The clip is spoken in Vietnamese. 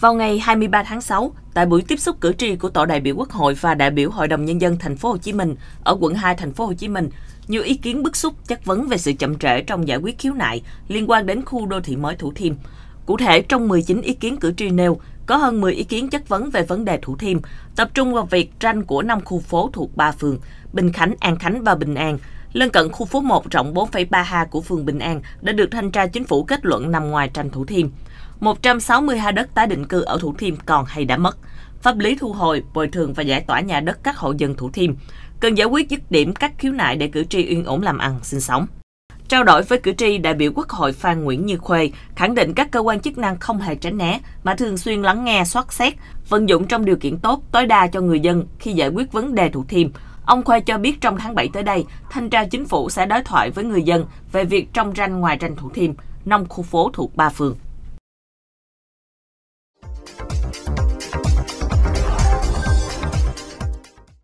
Vào ngày 23 tháng 6, tại buổi tiếp xúc cử tri của tổ đại biểu Quốc hội và đại biểu Hội đồng nhân dân thành phố Hồ Chí Minh ở quận 2 thành phố Hồ Chí Minh, nhiều ý kiến bức xúc chất vấn về sự chậm trễ trong giải quyết khiếu nại liên quan đến khu đô thị mới Thủ Thiêm. Cụ thể, trong 19 ý kiến cử tri nêu, có hơn 10 ý kiến chất vấn về vấn đề Thủ Thiêm, tập trung vào việc tranh của năm khu phố thuộc ba phường Bình Khánh, An Khánh và Bình An lân cận khu phố 1 rộng 4,3 ha của phường Bình An đã được thanh tra chính phủ kết luận nằm ngoài tranh Thủ Thiêm. 160 ha đất tái định cư ở Thủ Thiêm còn hay đã mất. Pháp lý thu hồi, bồi thường và giải tỏa nhà đất các hộ dân Thủ Thiêm. Cần giải quyết dứt điểm các khiếu nại để cử tri yên ổn làm ăn, sinh sống. Trao đổi với cử tri, đại biểu Quốc hội Phan Nguyễn Như Khuê khẳng định các cơ quan chức năng không hề tránh né mà thường xuyên lắng nghe, soát xét, vận dụng trong điều kiện tốt tối đa cho người dân khi giải quyết vấn đề thủ thiêm, Ông Khoa cho biết trong tháng 7 tới đây, Thanh tra Chính phủ sẽ đối thoại với người dân về việc trong ranh ngoài ranh Thủ Thiêm, nông khu phố thuộc ba phường.